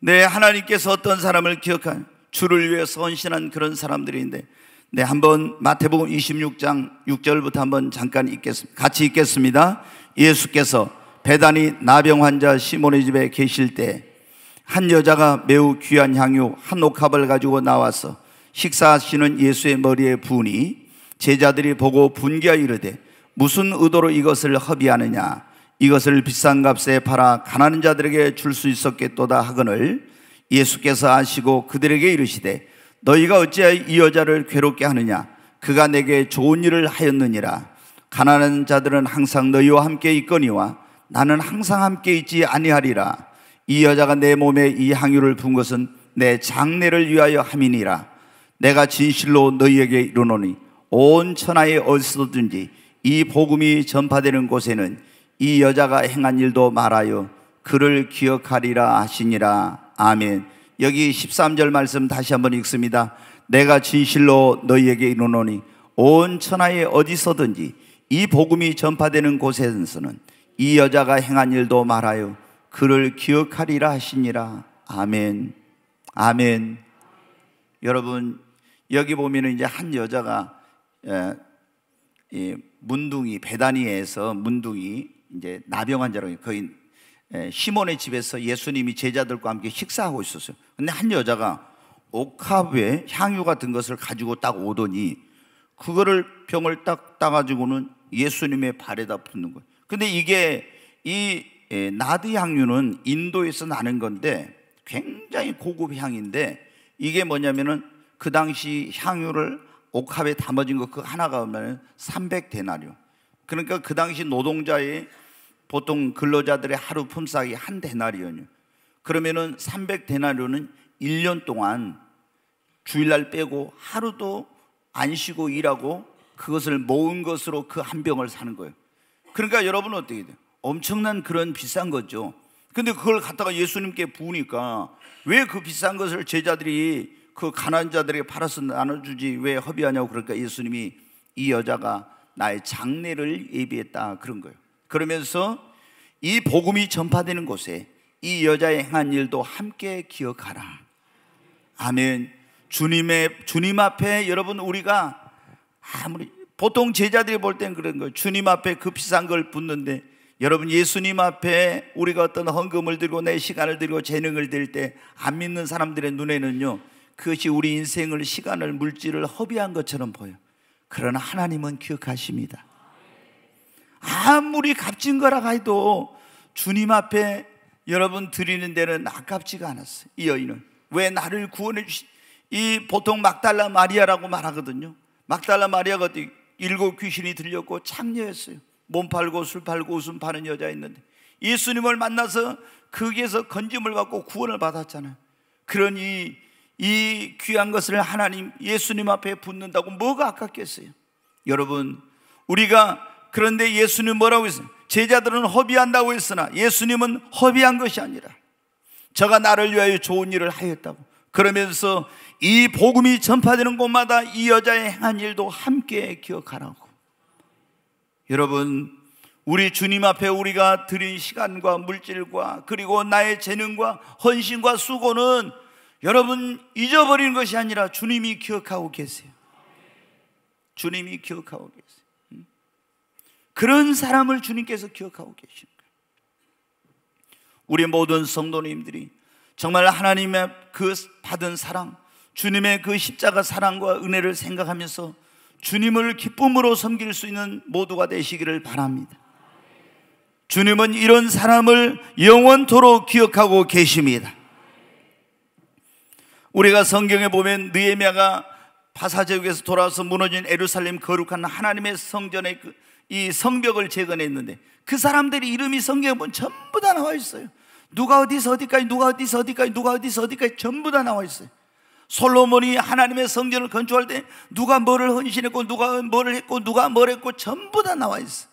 네, 하나님께서 어떤 사람을 기억한 주를 위해 서 헌신한 그런 사람들인데 네, 한번 마태복음 26장 6절부터 한번 잠깐 읽겠습니다. 같이 읽겠습니다. 예수께서 배단이 나병 환자 시몬의 집에 계실 때 한 여자가 매우 귀한 향유 한 옥합을 가지고 나와서 식사하시는 예수의 머리에 부으니 제자들이 보고 분개하 이르되 무슨 의도로 이것을 허비하느냐 이것을 비싼 값에 팔아 가난한 자들에게 줄 수 있었겠도다 하거늘 예수께서 아시고 그들에게 이르시되 너희가 어찌하여 이 여자를 괴롭게 하느냐? 그가 내게 좋은 일을 하였느니라. 가난한 자들은 항상 너희와 함께 있거니와 나는 항상 함께 있지 아니하리라. 이 여자가 내 몸에 이 항유를 분 것은 내 장례를 위하여 함이니라. 내가 진실로 너희에게 이르노니 온 천하에 어디서든지 이 복음이 전파되는 곳에는 이 여자가 행한 일도 말하여 그를 기억하리라 하시니라. 아멘. 여기 13절 말씀 다시 한 번 읽습니다. 내가 진실로 너희에게 이르노니 온 천하에 어디서든지 이 복음이 전파되는 곳에서는 이 여자가 행한 일도 말하여 그를 기억하리라 하시니라. 아멘. 아멘. 여러분 여기 보면은 이제 한 여자가 예, 문둥이 배단위에서 문둥이 이제 나병 환자로 거의 예, 시몬의 집에서 예수님이 제자들과 함께 식사하고 있었어요. 근데 한 여자가 옥합에 향유 같은 것을 가지고 딱 오더니 그거를 병을 딱 따가지고는 예수님의 발에다 붓는 거예요. 근데 이게 이 예, 나드 향유는 인도에서 나는 건데 굉장히 고급 향인데 이게 뭐냐면은 그 당시 향유를 옥합에 담아진 것 그 하나가 하면 300 데나리오. 그러니까 그 당시 노동자의 보통 근로자들의 하루 품삯이 한대나리온이요 그러면은 300데나리온은 1년 동안 주일날 빼고 하루도 안 쉬고 일하고 그것을 모은 것으로 그 한 병을 사는 거예요. 그러니까 여러분 어떻게 돼요? 엄청난 그런 비싼 거죠. 근데 그걸 갖다가 예수님께 부으니까 왜 그 비싼 것을 제자들이 그 가난 자들에게 팔아서 나눠주지 왜 허비하냐고 그러니까 예수님이 이 여자가 나의 장례를 예비했다 그런 거예요. 그러면서 이 복음이 전파되는 곳에 이 여자의 행한 일도 함께 기억하라. 아멘. 주님의 주님 앞에 여러분 우리가 아무리 보통 제자들이 볼 땐 그런 거예요. 주님 앞에 급시상 걸 붙는데 여러분 예수님 앞에 우리가 어떤 헌금을 들고 내 시간을 들고 재능을 들 때 안 믿는 사람들의 눈에는요. 그것이 우리 인생을 시간을 물질을 허비한 것처럼 보여. 그러나 하나님은 기억하십니다. 아무리 값진 거라 해도 주님 앞에 여러분 드리는 데는 아깝지가 않았어요. 이 여인은. 왜 나를 구원해 주신, 이 보통 막달라 마리아라고 말하거든요. 막달라 마리아가 일곱 귀신이 들렸고 창녀였어요. 몸 팔고 술 팔고 웃음 파는 여자였는데 예수님을 만나서 거기에서 건짐을 받고 구원을 받았잖아요. 그러니 이 귀한 것을 하나님 예수님 앞에 붙는다고 뭐가 아깝겠어요? 여러분, 우리가 그런데 예수님 뭐라고 했어요? 제자들은 허비한다고 했으나 예수님은 허비한 것이 아니라 저가 나를 위하여 좋은 일을 하였다고 그러면서 이 복음이 전파되는 곳마다 이 여자의 행한 일도 함께 기억하라고 여러분 우리 주님 앞에 우리가 드린 시간과 물질과 그리고 나의 재능과 헌신과 수고는 여러분 잊어버린 것이 아니라 주님이 기억하고 계세요. 주님이 기억하고 계세요. 그런 사람을 주님께서 기억하고 계신 거예요. 우리 모든 성도님들이 정말 하나님의 그 받은 사랑, 주님의 그 십자가 사랑과 은혜를 생각하면서 주님을 기쁨으로 섬길 수 있는 모두가 되시기를 바랍니다. 주님은 이런 사람을 영원토록 기억하고 계십니다. 우리가 성경에 보면 느헤미야가 바사제국에서 돌아와서 무너진 에루살렘 거룩한 하나님의 성전의 그이 성벽을 재건했는데 그 사람들이 이름이 성경에 보면 전부 다 나와 있어요. 누가 어디서 어디까지, 누가 어디서 어디까지, 누가 어디서 어디까지 전부 다 나와 있어요. 솔로몬이 하나님의 성전을 건축할 때 누가 뭐를 헌신했고 누가 뭐를 했고 누가 뭘 했고 전부 다 나와 있어.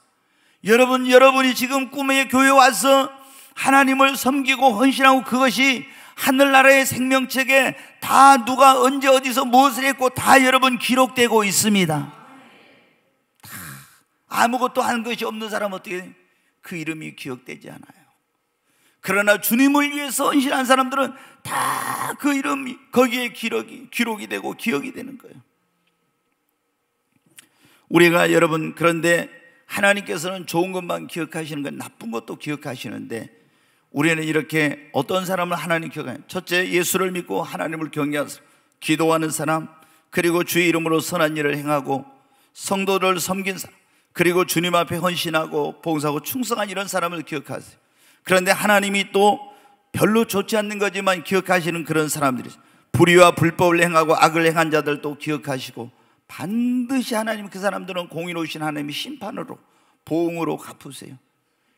여러분 여러분이 지금 꿈의 교회 와서 하나님을 섬기고 헌신하고 그것이 하늘나라의 생명책에 다 누가 언제 어디서 무엇을 했고 다 여러분 기록되고 있습니다. 아무것도 하는 것이 없는 사람 어떻게 그 이름이 기억되지 않아요. 그러나 주님을 위해서 헌신한 사람들은 다 그 이름이 거기에 기록이, 기록이 되고 기억이 되는 거예요. 우리가 여러분 그런데 하나님께서는 좋은 것만 기억하시는 건 나쁜 것도 기억하시는데 우리는 이렇게 어떤 사람을 하나님 기억하냐 첫째 예수를 믿고 하나님을 경외하는 기도하는 사람 그리고 주의 이름으로 선한 일을 행하고 성도를 섬긴 사람 그리고 주님 앞에 헌신하고 봉사하고 충성한 이런 사람을 기억하세요. 그런데 하나님이 또 별로 좋지 않는 거지만 기억하시는 그런 사람들이 불의와 불법을 행하고 악을 행한 자들도 기억하시고 반드시 하나님 그 사람들은 공의로우신 하나님이 심판으로 보응으로 갚으세요.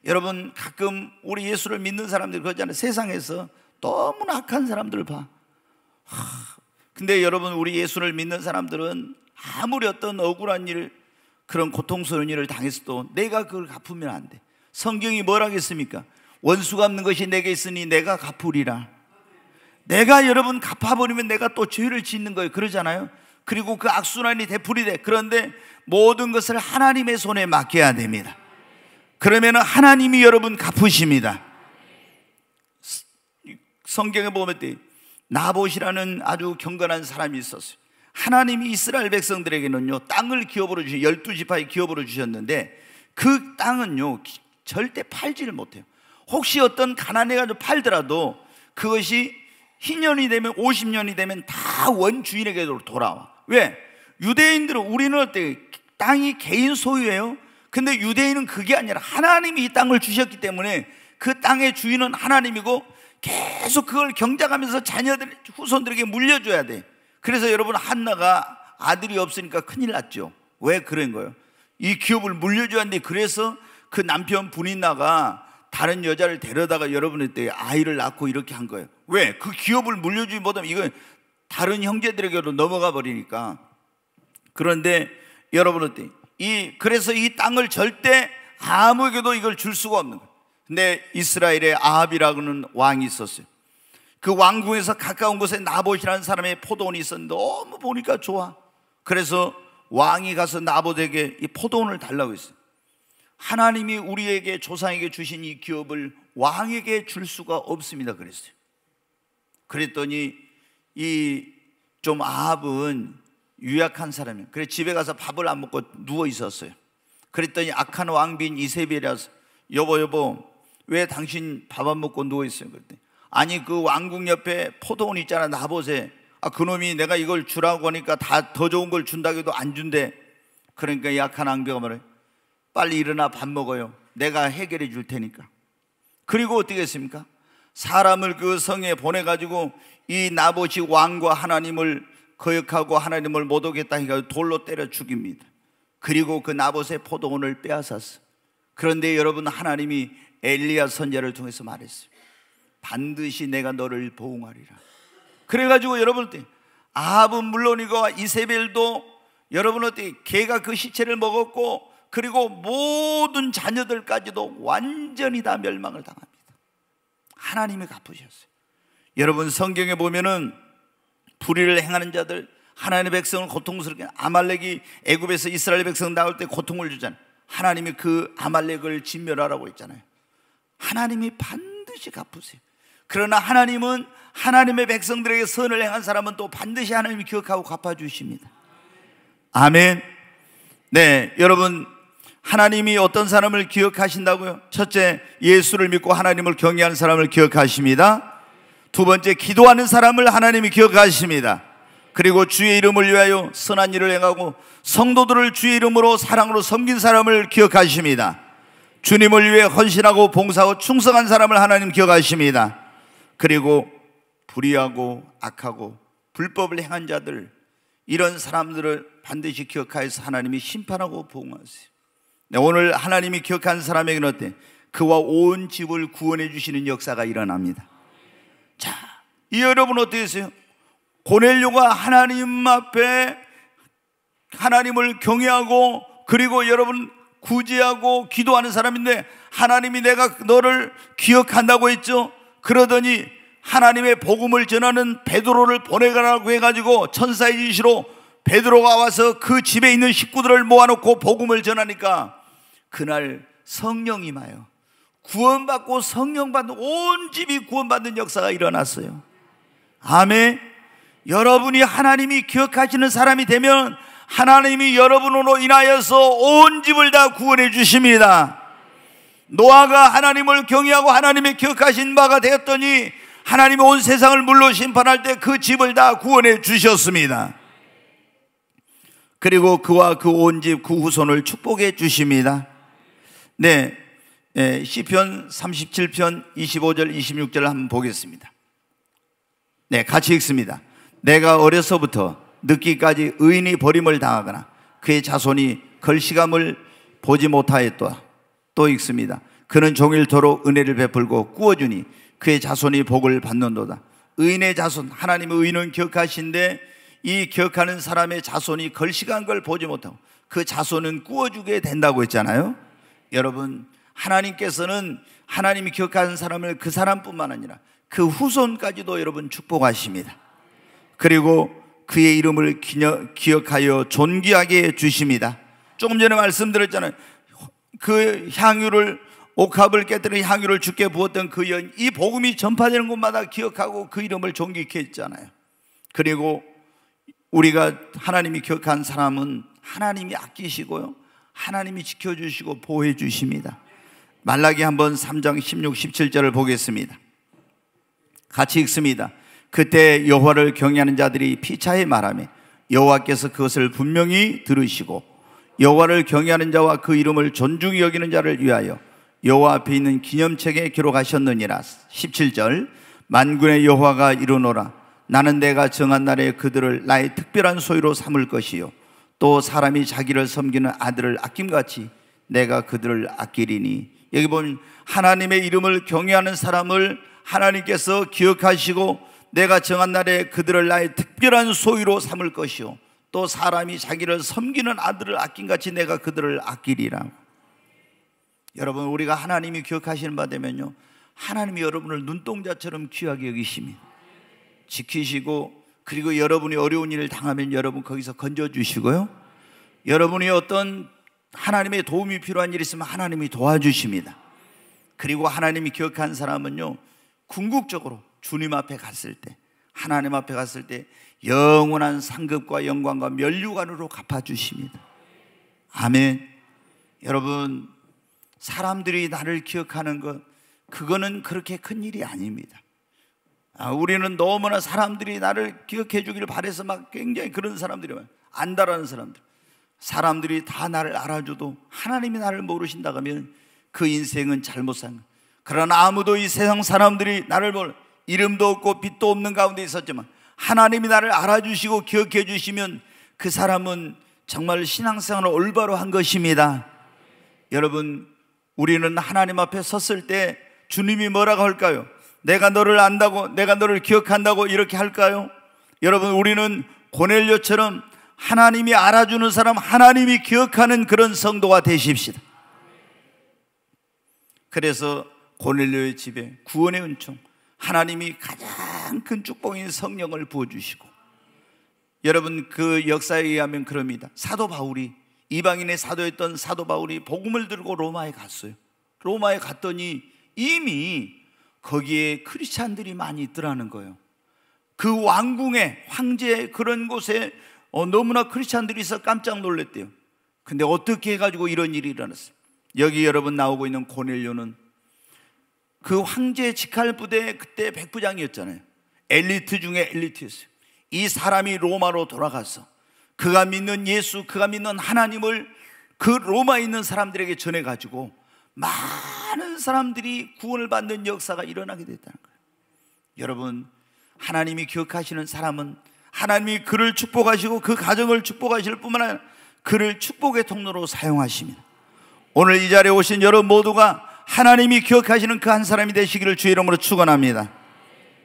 여러분 가끔 우리 예수를 믿는 사람들 그러잖아요. 세상에서 너무나 악한 사람들 봐. 하, 근데 여러분 우리 예수를 믿는 사람들은 아무리 어떤 억울한 일, 그런 고통스러운 일을 당했어도 내가 그걸 갚으면 안 돼. 성경이 뭘 하겠습니까? 원수 갚는 것이 내게 있으니 내가 갚으리라. 내가 여러분 갚아버리면 내가 또 죄를 짓는 거예요. 그러잖아요. 그리고 그 악순환이 되풀이 돼. 그런데 모든 것을 하나님의 손에 맡겨야 됩니다. 그러면 은 하나님이 여러분 갚으십니다. 성경에 보면 나봇이라는 아주 경건한 사람이 있었어요. 하나님이 이스라엘 백성들에게는요 땅을 기업으로 주신 열두 지파의 기업으로 주셨는데 그 땅은요 절대 팔지를 못해요. 혹시 어떤 가난해가 팔더라도 그것이 희년이 되면 50년이 되면 다 원주인에게 돌아와. 왜? 유대인들은 우리는 어때? 땅이 개인 소유예요. 근데 유대인은 그게 아니라 하나님이 이 땅을 주셨기 때문에 그 땅의 주인은 하나님이고 계속 그걸 경작하면서 자녀들 후손들에게 물려줘야 돼. 그래서 여러분 한나가 아들이 없으니까 큰일 났죠. 왜 그런 거예요? 이 기업을 물려줘야하는데 그래서 그 남편 분이나가 다른 여자를 데려다가 여러분한테 아이를 낳고 이렇게 한 거예요. 왜? 그 기업을 물려주지 못하면 이건 다른 형제들에게로 넘어가 버리니까. 그런데 여러분한테 이 그래서 이 땅을 절대 아무에게도 이걸 줄 수가 없는 거예요. 근데 이스라엘의 아합이라고는 왕이 있었어요. 그 왕궁에서 가까운 곳에 나봇이라는 사람의 포도원이 있었는데 너무 보니까 좋아. 그래서 왕이 가서 나봇에게 이 포도원을 달라고 했어요. 하나님이 우리에게 조상에게 주신 이 기업을 왕에게 줄 수가 없습니다. 그랬어요. 그랬더니 이 좀 아합은 유약한 사람이에요. 그래 집에 가서 밥을 안 먹고 누워 있었어요. 그랬더니 악한 왕빈 이세벨이라서 여보 여보 왜 당신 밥 안 먹고 누워 있어요? 그랬더니 아니 그 왕궁 옆에 포도원 있잖아 나보세 아 그놈이 내가 이걸 주라고 하니까 다 더 좋은 걸 준다고 해도 안 준대 그러니까 약한 왕비가 말해 빨리 일어나 밥 먹어요 내가 해결해 줄 테니까 그리고 어떻게 했습니까? 사람을 그 성에 보내가지고 이 나봇이 왕과 하나님을 거역하고 하나님을 못 오겠다 해가 돌로 때려 죽입니다 그리고 그 나봇의 포도원을 빼앗았어 그런데 여러분 하나님이 엘리야 선제를 통해서 말했어요 반드시 내가 너를 보응하리라. 그래가지고 여러분 때 아합은 물론이고 이세벨도 여러분 어때? 개가 그 시체를 먹었고 그리고 모든 자녀들까지도 완전히 다 멸망을 당합니다. 하나님이 갚으셨어요. 여러분 성경에 보면은 불의를 행하는 자들 하나님의 백성을 고통스럽게 아말렉이 애굽에서 이스라엘 백성 나올 때 고통을 주잖아요. 하나님이 그 아말렉을 진멸하라고 했잖아요. 하나님이 반드시 갚으세요. 그러나 하나님은 하나님의 백성들에게 선을 행한 사람은 또 반드시 하나님이 기억하고 갚아주십니다. 아멘. 네, 여러분, 하나님이 어떤 사람을 기억하신다고요? 첫째, 예수를 믿고 하나님을 경외하는 사람을 기억하십니다. 두 번째, 기도하는 사람을 하나님이 기억하십니다. 그리고 주의 이름을 위하여 선한 일을 행하고 성도들을 주의 이름으로 사랑으로 섬긴 사람을 기억하십니다. 주님을 위해 헌신하고 봉사하고 충성한 사람을 하나님 기억하십니다. 그리고 불의하고 악하고 불법을 행한 자들 이런 사람들을 반드시 기억하여서 하나님이 심판하고 보응하세요. 네, 오늘 하나님이 기억한 사람에게는 어때? 그와 온 집을 구원해 주시는 역사가 일어납니다. 자, 이 여러분 어떠세요? 고넬료가 하나님 앞에 하나님을 경외하고 그리고 여러분 구제하고 기도하는 사람인데 하나님이 내가 너를 기억한다고 했죠. 그러더니 하나님의 복음을 전하는 베드로를 보내가라고 해가지고 천사의 지시로 베드로가 와서 그 집에 있는 식구들을 모아놓고 복음을 전하니까 그날 성령이마요. 구원받고 성령받은온 집이 구원받는 역사가 일어났어요. 아멘. 여러분이 하나님이 기억하시는 사람이 되면 하나님이 여러분으로 인하여서 온 집을 다 구원해 주십니다. 노아가 하나님을 경외하고 하나님의 기억하신 바가 되었더니 하나님이 온 세상을 물로 심판할 때 그 집을 다 구원해 주셨습니다. 그리고 그와 그 온 집그 그 후손을 축복해 주십니다. 네. 예, 시편 37편 25절 26절 한번 보겠습니다. 네, 같이 읽습니다. 내가 어려서부터 늦기까지 의인이 버림을 당하거나 그의 자손이 걸시감을 보지 못하였다. 또 읽습니다. 그는 종일토록 은혜를 베풀고 꾸어주니 그의 자손이 복을 받는도다. 의인의 자손, 하나님의 의인은 기하신데이기하는 사람의 자손이 걸식한 걸 보지 못하고 그 자손은 꾸어주게 된다고 했잖아요. 여러분, 하나님께서는 하나님이 기하는 사람을 그 사람뿐만 아니라 그 후손까지도 여러분 축복하십니다. 그리고 그의 이름을 기여, 기억하여 존귀하게 주십니다. 조금 전에 말씀드렸잖아요. 그 향유를 옥합을 깨뜨린 향유를 주께 부었던 그 연, 이 복음이 전파되는 곳마다 기억하고 그 이름을 존귀케 했잖아요. 그리고 우리가 하나님이 기억한 사람은 하나님이 아끼시고요. 하나님이 지켜주시고 보호해 주십니다. 말라기 한번 3장 16, 17절을 보겠습니다. 같이 읽습니다. 그때 여호와를 경외하는 자들이 피차에 말하며 여호와께서 그것을 분명히 들으시고 여호와를 경외하는 자와 그 이름을 존중히 여기는 자를 위하여 여호와 앞에 있는 기념책에 기록하셨느니라. 17절 만군의 여호와가 이르노라 나는 내가 정한 날에 그들을 나의 특별한 소유로 삼을 것이요 또 사람이 자기를 섬기는 아들을 아낌같이 내가 그들을 아끼리니 여기 보면 하나님의 이름을 경외하는 사람을 하나님께서 기억하시고 내가 정한 날에 그들을 나의 특별한 소유로 삼을 것이요 또 사람이 자기를 섬기는 아들을 아낀같이 내가 그들을 아끼리라. 여러분 우리가 하나님이 기억하시는 바 되면요. 하나님이 여러분을 눈동자처럼 귀하게 여기십니다. 지키시고 그리고 여러분이 어려운 일을 당하면 여러분 거기서 건져 주시고요. 여러분이 어떤 하나님의 도움이 필요한 일이 있으면 하나님이 도와주십니다. 그리고 하나님이 기억한 사람은요. 궁극적으로 주님 앞에 갔을 때 하나님 앞에 갔을 때 영원한 상급과 영광과 면류관으로 갚아주십니다. 아멘. 여러분, 사람들이 나를 기억하는 것, 그거는 그렇게 큰 일이 아닙니다. 아, 우리는 너무나 사람들이 나를 기억해 주기를 바래서 막 굉장히 그런 사람들이 많아요. 안다라는 사람들. 사람들이 다 나를 알아줘도 하나님이 나를 모르신다 하면 그 인생은 잘못 산 그러나 아무도 이 세상 사람들이 나를 몰 이름도 없고 빛도 없는 가운데 있었지만 하나님이 나를 알아주시고 기억해 주시면 그 사람은 정말 신앙생활을 올바로 한 것입니다. 여러분, 우리는 하나님 앞에 섰을 때 주님이 뭐라고 할까요? 내가 너를 안다고, 내가 너를 기억한다고 이렇게 할까요? 여러분, 우리는 고넬료처럼 하나님이 알아주는 사람, 하나님이 기억하는 그런 성도가 되십시다. 그래서 고넬료의 집에 구원의 은총, 하나님이 가장 큰 축복인 성령을 부어주시고 여러분 그 역사에 의하면 그럽니다. 사도 바울이 이방인의 사도였던 사도 바울이 복음을 들고 로마에 갔어요. 로마에 갔더니 이미 거기에 크리스찬들이 많이 있더라는 거예요. 그 왕궁에 황제 그런 곳에 어, 너무나 크리스찬들이 있어 깜짝 놀랐대요. 근데 어떻게 해가지고 이런 일이 일어났어요? 여기 여러분 나오고 있는 고넬료는 그 황제 직할 부대 그때 백부장이었잖아요. 엘리트 중에 엘리트였어요. 이 사람이 로마로 돌아가서 그가 믿는 예수, 그가 믿는 하나님을 그 로마에 있는 사람들에게 전해가지고 많은 사람들이 구원을 받는 역사가 일어나게 됐다는 거예요. 여러분, 하나님이 기억하시는 사람은 하나님이 그를 축복하시고 그 가정을 축복하실 뿐만 아니라 그를 축복의 통로로 사용하십니다. 오늘 이 자리에 오신 여러분 모두가 하나님이 기억하시는 그 한 사람이 되시기를 주의 이름으로 축원합니다.